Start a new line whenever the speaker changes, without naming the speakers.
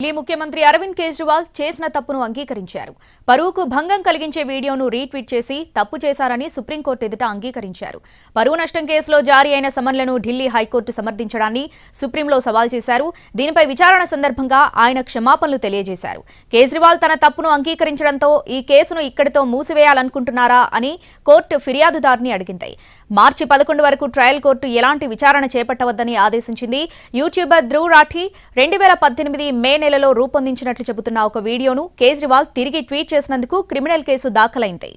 ఢిల్లీ ముఖ్యమంత్రి అరవింద్ కేజ్రీవాల్ చేసిన తప్పును అంగీకరించారు పరువుకు భంగం కలిగించే వీడియోను రీట్వీట్ చేసి తప్పు చేశారని సుప్రీంకోర్టు ఎదుట అంగీకరించారు పరువు నష్టం కేసులో జారీ అయిన సమన్లను ఢిల్లీ హైకోర్టు సమర్థించడాన్ని సుప్రీంలో సవాల్ చేశారు దీనిపై విచారణ సందర్భంగా ఆయన క్షమాపణలు తెలియజేశారు కేజ్రీవాల్ తన తప్పును అంగీకరించడంతో ఈ కేసును ఇక్కడితో మూసివేయాలనుకుంటున్నారా అని కోర్టు ఫిర్యాదుదారుని అడిగింది మార్చి పదకొండు వరకు ట్రయల్ కోర్టు ఎలాంటి విచారణ చేపట్టవద్దని ఆదేశించింది యూట్యూబర్ ధ్రువ్ రాఠీ రెండు వేల పద్దెనిమిది మే నెలలో రూపొందించినట్లు చెబుతున్న ఒక వీడియోను కేజ్రీవాల్ తిరిగి ట్వీట్ చేసినందుకు క్రిమినల్ కేసు దాఖలైంది